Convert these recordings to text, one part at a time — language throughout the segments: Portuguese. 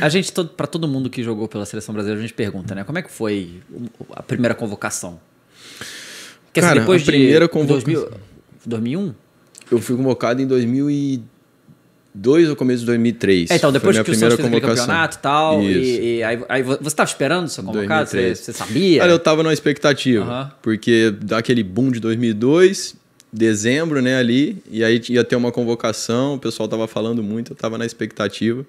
A gente, todo, para todo mundo que jogou pela seleção brasileira, a gente pergunta, né? Como é que foi a primeira convocação? Quer Cara, depois a primeira de convocação. 2001? Eu fui convocado em 2002 ou começo de 2003. É, então, depois que o Santos fez aquele campeonato tal, e tal, e aí, aí você estava esperando ser convocado? Você, você, sabia? Cara, eu estava numa expectativa, porque daquele boom de 2002, dezembro, né, ali, e aí ia ter uma convocação, o pessoal tava falando muito, eu tava na expectativa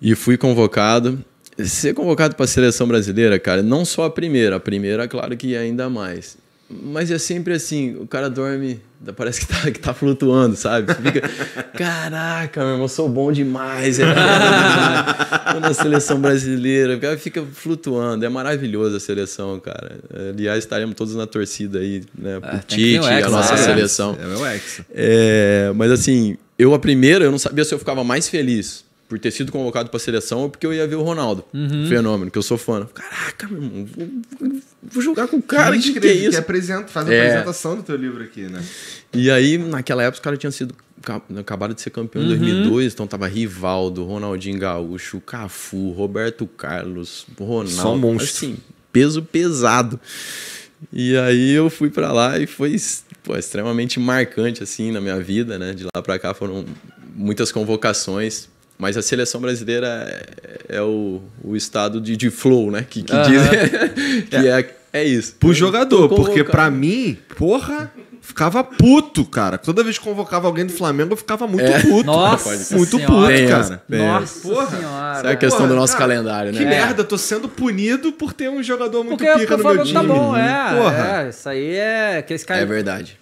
e fui convocado. Ser convocado para a seleção brasileira, cara, não só a primeira, a primeira, claro que ainda mais. Mas é sempre assim, o cara dorme, parece que tá, que tá flutuando, sabe? Você fica, caraca, meu irmão, sou bom demais. É tô na seleção brasileira, o cara fica flutuando, é maravilhosa a seleção, cara. Aliás, estaremos todos na torcida aí, né? É, o ah, Tite, ex, a nossa é, seleção. É meu ex. É, mas assim, eu a primeira, eu não sabia se eu ficava mais feliz por ter sido convocado para a seleção ou porque eu ia ver o Ronaldo. Uhum. Fenômeno, que eu sou fã. Né? Caraca, meu irmão, vou, vou, jogar com o cara, que, que, que é isso? Que apresenta, faz a é. apresentação do teu livro aqui, né? E aí, naquela época, os caras tinham sido acabaram de ser campeão uhum. em 2002, então tava Rivaldo, Ronaldinho Gaúcho, Cafu, Roberto Carlos, Ronaldo. Só um monstro. Assim, peso pesado. E aí eu fui para lá e foi pô, extremamente marcante assim na minha vida, né? De lá para cá foram muitas convocações mas a seleção brasileira é, é, o, o estado de, de flow, né? Que, que dizem que é. é, é isso. Pro jogador, então, porque para mim, porra, ficava puto, cara. Toda vez que convocava alguém do Flamengo, eu ficava muito é. puto. Nossa Muito senhora. puto, cara. Nossa porra. senhora. Essa é a questão porra, do nosso cara, calendário, né? Que é. merda, tô sendo punido por ter um jogador muito porque pica no meu tá time. Tá bom, é, porra. é. Isso aí é... Que esse cara... É verdade.